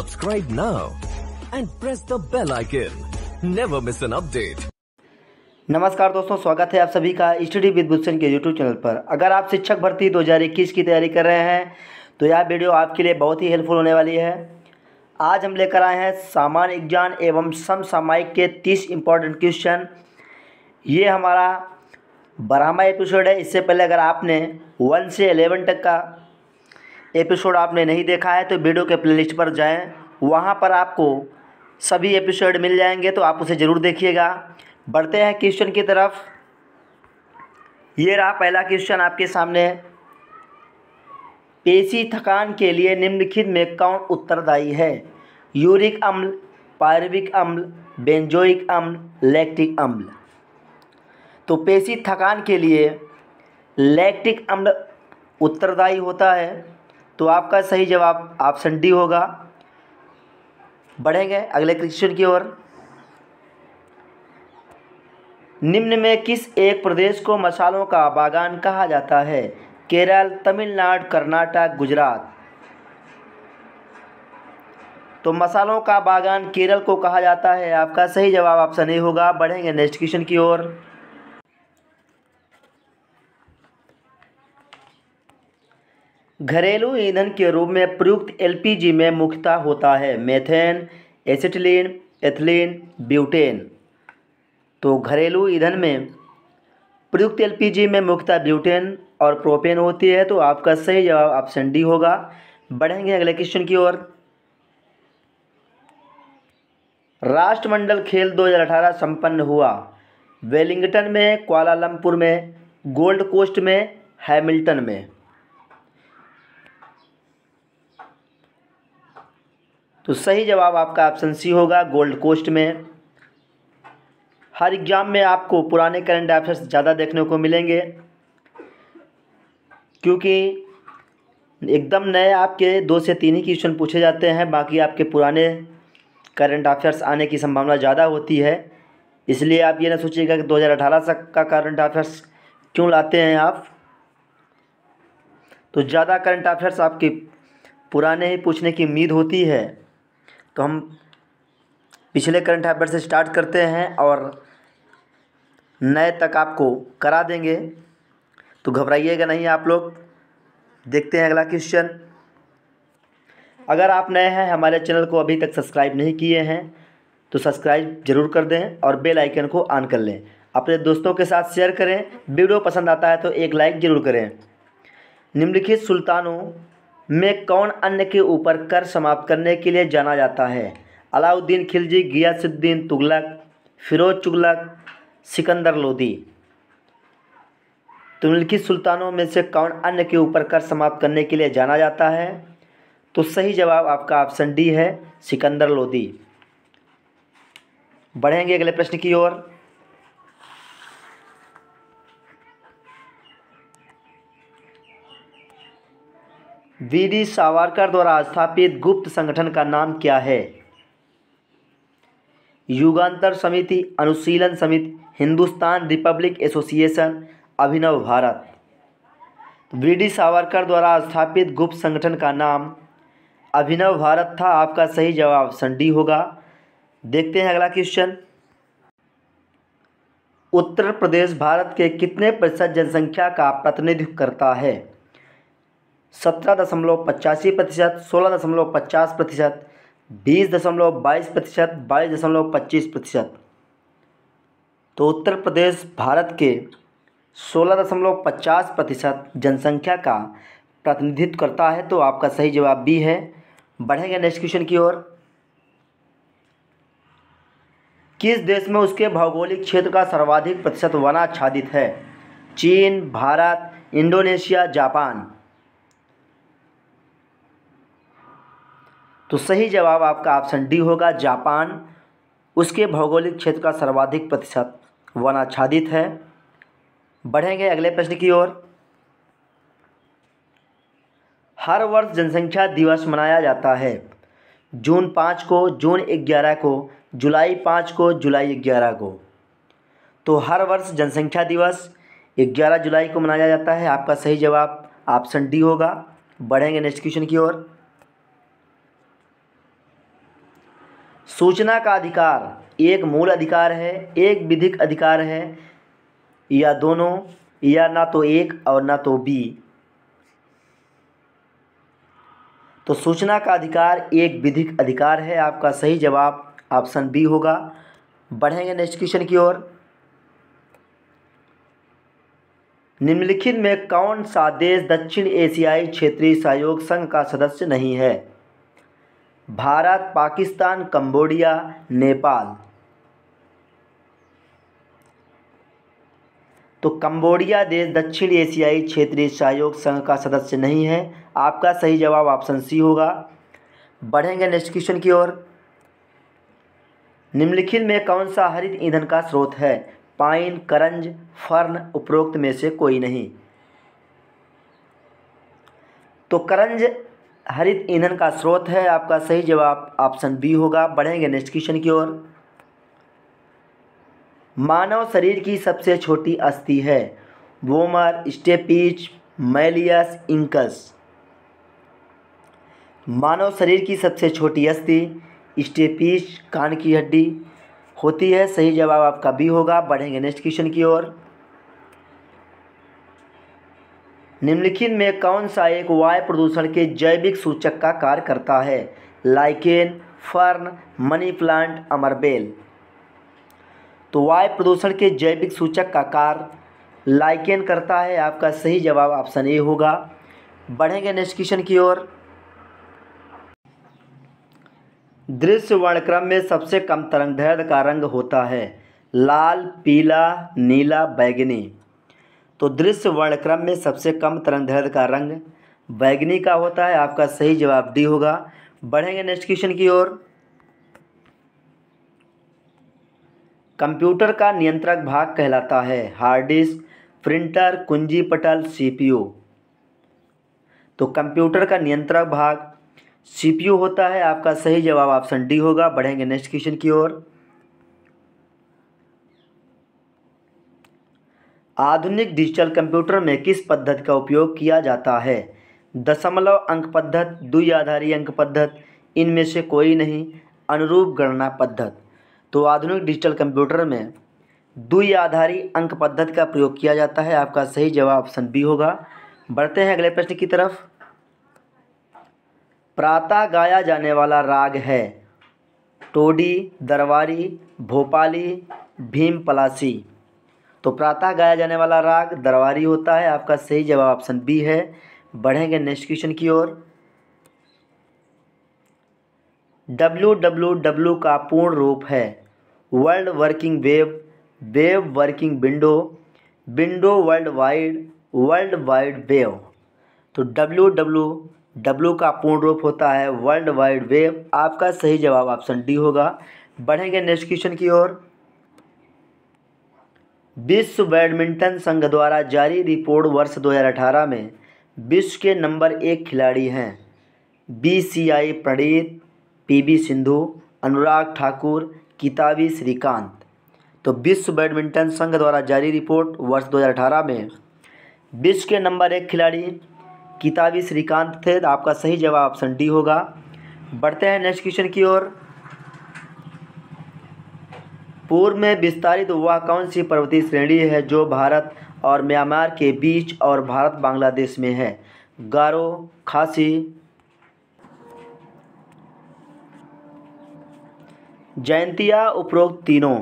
Subscribe now and press the bell icon. Never miss an update. नमस्कार दोस्तों स्वागत है आप सभी का स्टडी विद भूषण के यूट्यूब चैनल पर अगर आप शिक्षक भर्ती 2021 की तैयारी कर रहे हैं तो यह वीडियो आपके लिए बहुत ही हेल्पफुल होने वाली है आज हम लेकर आए हैं सामान्य एग्जाम एवं समसामयिक के 30 इंपॉर्टेंट क्वेश्चन ये हमारा बारहवा एपिसोड है इससे पहले अगर आपने वन से एलेवन तक का एपिसोड आपने नहीं देखा है तो वीडियो के प्लेलिस्ट पर जाएं वहाँ पर आपको सभी एपिसोड मिल जाएंगे तो आप उसे ज़रूर देखिएगा बढ़ते हैं क्वेश्चन की तरफ ये रहा पहला क्वेश्चन आपके सामने पेशी थकान के लिए निम्नलिखित में कौन उत्तरदायी है यूरिक अम्ल पायरविक अम्ल बेंजोइक अम्ल लैक्टिक अम्ल तो पेशी थकान के लिए लैक्टिक अम्ल उत्तरदायी होता है तो आपका सही जवाब ऑप्शन डी होगा बढ़ेंगे अगले क्वेश्चन की ओर निम्न में किस एक प्रदेश को मसालों का बागान कहा जाता है केरल तमिलनाडु कर्नाटक गुजरात तो मसालों का बागान केरल को कहा जाता है आपका सही जवाब ऑप्शन ए होगा बढ़ेंगे नेक्स्ट क्वेश्चन की ओर घरेलू ईंधन के रूप में प्रयुक्त एलपीजी में मुख्यतः होता है मेथेन एसिटिलीन एथिलीन ब्यूटेन तो घरेलू ईंधन में प्रयुक्त एलपीजी में मुख्यतः ब्यूटेन और प्रोपेन होती है तो आपका सही जवाब ऑप्शन डी होगा बढ़ेंगे अगले क्वेश्चन की ओर राष्ट्रमंडल खेल 2018 संपन्न हुआ वेलिंगटन में क्वालालंपुर में गोल्ड कोस्ट में हैमिल्टन में तो सही जवाब आपका ऑप्शन सी होगा गोल्ड कोस्ट में हर एग्जाम में आपको पुराने करंट अफेयर्स ज़्यादा देखने को मिलेंगे क्योंकि एकदम नए आपके दो से तीन ही क्वेश्चन पूछे जाते हैं बाकी आपके पुराने करंट अफेयर्स आने की संभावना ज़्यादा होती है इसलिए आप ये ना सोचिएगा कि 2018 तक का करंट अफेयर्स क्यों लाते हैं आप तो ज़्यादा करंट अफेयर्स आपके पुराने ही पूछने की उम्मीद होती है तो हम पिछले करंट अफेयर से स्टार्ट करते हैं और नए तक आपको करा देंगे तो घबराइएगा नहीं आप लोग देखते हैं अगला क्वेश्चन अगर आप नए हैं हमारे चैनल को अभी तक सब्सक्राइब नहीं किए हैं तो सब्सक्राइब जरूर कर दें और बेल आइकन को ऑन कर लें अपने दोस्तों के साथ शेयर करें वीडियो पसंद आता है तो एक लाइक ज़रूर करें निम्नलिखित सुल्तानों में कौन अन्य के ऊपर कर समाप्त करने के लिए जाना जाता है अलाउद्दीन खिलजी गियासुद्दीन तुगलक फिरोज तुगलक सिकंदर लोदी तुर्की सुल्तानों में से कौन अन्य के ऊपर कर समाप्त करने के लिए जाना जाता है तो सही जवाब आपका ऑप्शन डी है सिकंदर लोदी बढ़ेंगे अगले प्रश्न की ओर डी सावरकर द्वारा स्थापित गुप्त संगठन का नाम क्या है युगांतर Samiti Anushilan Samiti Hindustan Republic Association Abhinav Bharat V D Savarkar द्वारा स्थापित गुप्त संगठन का नाम अभिनव भारत था आपका सही जवाब संडी होगा देखते हैं अगला क्वेश्चन उत्तर प्रदेश भारत के कितने प्रतिशत जनसंख्या का प्रतिनिधित्व करता है सत्रह दशमलव पचासी प्रतिशत सोलह दशमलव पचास प्रतिशत बीस दशमलव बाईस प्रतिशत बाईस दशमलव पच्चीस प्रतिशत तो उत्तर प्रदेश भारत के सोलह दशमलव पचास प्रतिशत जनसंख्या का प्रतिनिधित्व करता है तो आपका सही जवाब बी है बढ़ेंगे नेक्स्ट क्वेश्चन की ओर किस देश में उसके भौगोलिक क्षेत्र का सर्वाधिक प्रतिशत वनाच्छादित है चीन भारत इंडोनेशिया जापान तो सही जवाब आपका ऑप्शन डी होगा जापान उसके भौगोलिक क्षेत्र का सर्वाधिक प्रतिशत वनाच्छादित है बढ़ेंगे अगले प्रश्न की ओर हर वर्ष जनसंख्या दिवस मनाया जाता है जून पाँच को जून ग्यारह को जुलाई पाँच को जुलाई ग्यारह को तो हर वर्ष जनसंख्या दिवस ग्यारह जुलाई को मनाया जाता है आपका सही जवाब ऑप्शन डी होगा बढ़ेंगे नेक्स्ट क्वेश्चन की ओर सूचना का अधिकार एक मूल अधिकार है एक विधिक अधिकार है या दोनों या ना तो एक और ना तो बी तो सूचना का अधिकार एक विधिक अधिकार है आपका सही जवाब ऑप्शन बी होगा बढ़ेंगे नेक्स्ट क्वेश्चन की ओर निम्नलिखित में कौन सा देश दक्षिण एशियाई क्षेत्रीय सहयोग संघ का सदस्य नहीं है भारत पाकिस्तान कंबोडिया नेपाल तो कंबोडिया देश दक्षिण एशियाई क्षेत्रीय सहयोग संघ का सदस्य नहीं है आपका सही जवाब ऑप्शन सी होगा बढ़ेंगे नेक्स्ट क्वेश्चन की ओर निम्नलिखित में कौन सा हरित ईंधन का स्रोत है पाइन करंज फर्न उपरोक्त में से कोई नहीं तो करंज हरित ईंधन का स्रोत है आपका सही जवाब ऑप्शन बी होगा बढ़ेंगे नेक्स्ट क्वेश्चन की ओर मानव शरीर की सबसे छोटी अस्थि है वोमर स्टेपीच मैलियस इंकस मानव शरीर की सबसे छोटी अस्थि स्टेपीच कान की हड्डी होती है सही जवाब आपका बी होगा बढ़ेंगे नेक्स्ट क्वेश्चन की ओर निम्नलिखित में कौन सा एक वायु प्रदूषण के जैविक सूचक का कार्य करता है लाइकेन फर्न मनी प्लांट अमरबेल तो वायु प्रदूषण के जैविक सूचक का कार्य लाइकेन करता है आपका सही जवाब ऑप्शन ए होगा बढ़ेंगे नेक्स्ट क्वेश्चन की ओर दृश्य वर्णक्रम में सबसे कम तरंग दर्द का रंग होता है लाल पीला नीला बैगनी तो दृश्य वर्णक्रम में सबसे कम तरंगदैर्ध्य का रंग बैगनी का होता है आपका सही जवाब डी होगा बढ़ेंगे नेक्स्ट क्वेश्चन की ओर कंप्यूटर का नियंत्रक भाग कहलाता है हार्ड डिस्क प्रिंटर कुंजी पटल सीपीयू तो कंप्यूटर का नियंत्रक भाग सीपीयू होता है आपका सही जवाब ऑप्शन डी होगा बढ़ेंगे नेक्स्ट क्वेश्चन की ओर आधुनिक डिजिटल कंप्यूटर में किस पद्धति का उपयोग किया जाता है दशमलव अंक पद्धत दुई आधारी अंक पद्धत इनमें से कोई नहीं अनुरूप गणना पद्धत तो आधुनिक डिजिटल कंप्यूटर में आधारी अंक पद्धत का प्रयोग किया जाता है आपका सही जवाब ऑप्शन बी होगा बढ़ते हैं अगले प्रश्न की तरफ प्रातः गाया जाने वाला राग है टोडी दरबारी भोपाली भीम पलासी तो प्रातः गाया जाने वाला राग दरबारी होता है आपका सही जवाब ऑप्शन बी है बढ़ेंगे नेक्स्ट क्वेश्चन की ओर डब्ल्यू डब्ल्यू डब्ल्यू का पूर्ण रूप है world working web web working window window world wide world wide wave तो डब्ल्यू डब्ल्यू डब्ल्यू का पूर्ण रूप होता है वर्ल्ड वाइड वेब आपका सही जवाब ऑप्शन डी होगा बढ़ेंगे नेक्स्ट क्वेश्चन की ओर विश्व बैडमिंटन संघ द्वारा जारी रिपोर्ट वर्ष 2018 में विश्व के नंबर एक खिलाड़ी हैं B Sai Praneeth PV Sindhu Anurag Thakur Kidambi Srikanth तो विश्व बैडमिंटन संघ द्वारा जारी रिपोर्ट वर्ष 2018 में विश्व के नंबर एक खिलाड़ी किताबी श्रीकांत थे आपका सही जवाब ऑप्शन डी होगा बढ़ते हैं नेक्स्ट क्वेश्चन की ओर पूर्व में विस्तारित वह कौन सी पर्वतीय श्रेणी है जो भारत और म्यांमार के बीच और भारत बांग्लादेश में है गारो खासी जयंतिया उपरोक्त तीनों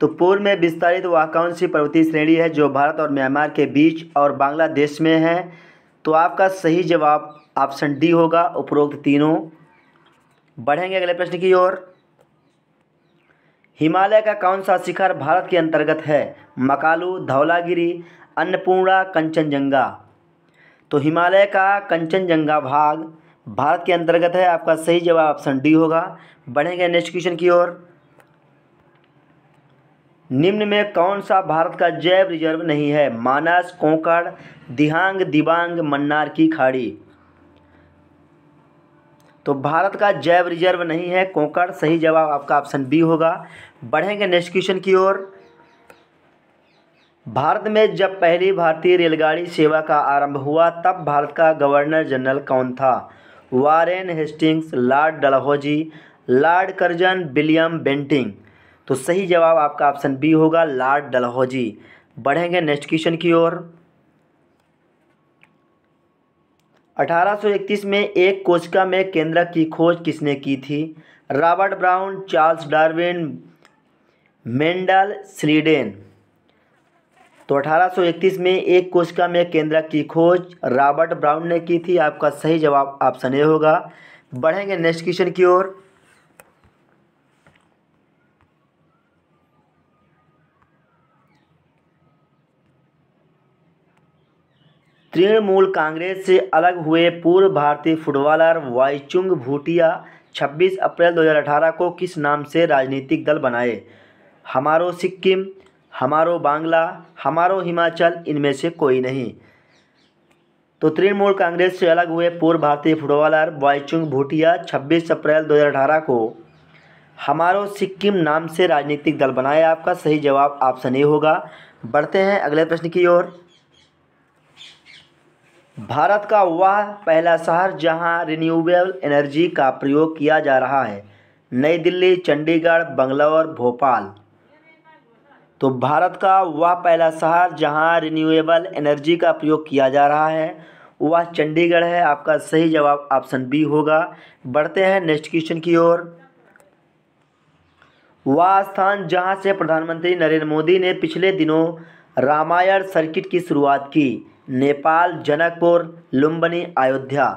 तो पूर्व में विस्तारित वह कौन सी पर्वतीय श्रेणी है जो भारत और म्यांमार के बीच और बांग्लादेश में है तो आपका सही जवाब ऑप्शन डी होगा उपरोक्त तीनों बढ़ेंगे अगले प्रश्न की ओर हिमालय का कौन सा शिखर भारत के अंतर्गत है मकालू धौलागिरी अन्नपूर्णा कंचनजंगा तो हिमालय का कंचनजंगा भाग भारत के अंतर्गत है आपका सही जवाब ऑप्शन डी होगा बढ़ेंगे नेक्स्ट क्वेश्चन की ओर निम्न में कौन सा भारत का जैव रिजर्व नहीं है मानस कोंकण दिहांग दिबांग मन्नार की खाड़ी तो भारत का जैव रिजर्व नहीं है कोकड़ सही जवाब आपका ऑप्शन बी होगा बढ़ेंगे नेक्स्ट क्वेश्चन की ओर भारत में जब पहली भारतीय रेलगाड़ी सेवा का आरंभ हुआ तब भारत का गवर्नर जनरल कौन था Warren Hastings Lord Dalhousie Lord Curzon William Bentinck तो सही जवाब आपका ऑप्शन बी होगा लॉर्ड डलहौजी बढ़ेंगे नेक्स्ट क्वेश्चन की ओर 1831 में एक कोशिका में केंद्रक की खोज किसने की थी Robert Brown Charles Darwin Mendel Schleiden तो 1831 में एक कोशिका में केंद्रक की खोज रॉबर्ट ब्राउन ने की थी आपका सही जवाब ऑप्शन ए होगा बढ़ेंगे नेक्स्ट क्वेश्चन की ओर तृणमूल कांग्रेस से अलग हुए पूर्व भारतीय फुटबॉलर वाईचुंग भूटिया 26 अप्रैल 2018 को किस नाम से राजनीतिक दल बनाए हमारो सिक्किम हमारो बांग्ला हमारो हिमाचल इनमें से कोई नहीं तो तृणमूल कांग्रेस से अलग हुए पूर्व भारतीय फुटबॉलर वाईचुंग भूटिया 26 अप्रैल 2018 को हमारो सिक्किम नाम से राजनीतिक दल बनाया आपका सही जवाब ऑप्शन ए होगा बढ़ते हैं अगले प्रश्न की ओर भारत का वह पहला शहर जहां रिन्यूएबल एनर्जी का प्रयोग किया जा रहा है नई दिल्ली चंडीगढ़ बंगलौर भोपाल तो भारत का वह पहला शहर जहां रिन्यूएबल एनर्जी का प्रयोग किया जा रहा है वह चंडीगढ़ है आपका सही जवाब ऑप्शन बी होगा बढ़ते हैं नेक्स्ट क्वेश्चन की ओर वह स्थान जहां से प्रधानमंत्री नरेंद्र मोदी ने पिछले दिनों रामायण सर्किट की शुरुआत की नेपाल जनकपुर लुम्बनी अयोध्या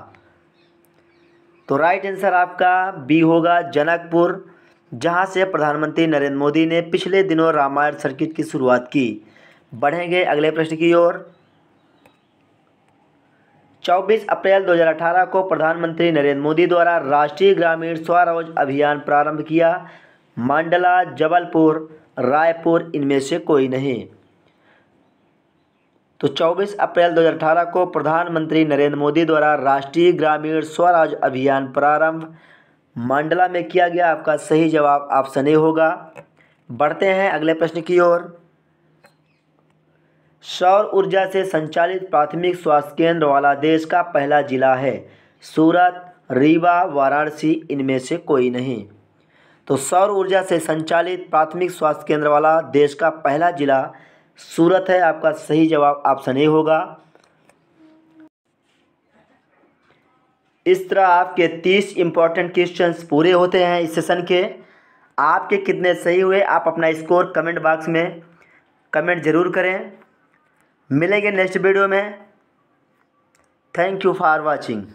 तो राइट आंसर आपका बी होगा जनकपुर जहां से प्रधानमंत्री नरेंद्र मोदी ने पिछले दिनों रामायण सर्किट की शुरुआत की बढ़ेंगे अगले प्रश्न की ओर 24 अप्रैल 2018 को प्रधानमंत्री नरेंद्र मोदी द्वारा राष्ट्रीय ग्रामीण स्वरोज अभियान प्रारंभ किया मांडला जबलपुर रायपुर इनमें से कोई नहीं तो 24 अप्रैल 2018 को प्रधानमंत्री नरेंद्र मोदी द्वारा राष्ट्रीय ग्रामीण स्वराज अभियान प्रारंभ मंडला में किया गया आपका सही जवाब ऑप्शन ए होगा बढ़ते हैं अगले प्रश्न की ओर सौर ऊर्जा से संचालित प्राथमिक स्वास्थ्य केंद्र वाला देश का पहला जिला है सूरत रीवा वाराणसी इनमें से कोई नहीं तो सौर ऊर्जा से संचालित प्राथमिक स्वास्थ्य केंद्र वाला देश का पहला जिला सूरत है आपका सही जवाब ऑप्शन ए होगा इस तरह आपके तीस इंपॉर्टेंट क्वेश्चन पूरे होते हैं इस सेशन के आपके कितने सही हुए आप अपना स्कोर कमेंट बॉक्स में कमेंट ज़रूर करें मिलेंगे नेक्स्ट वीडियो में थैंक यू फॉर वाचिंग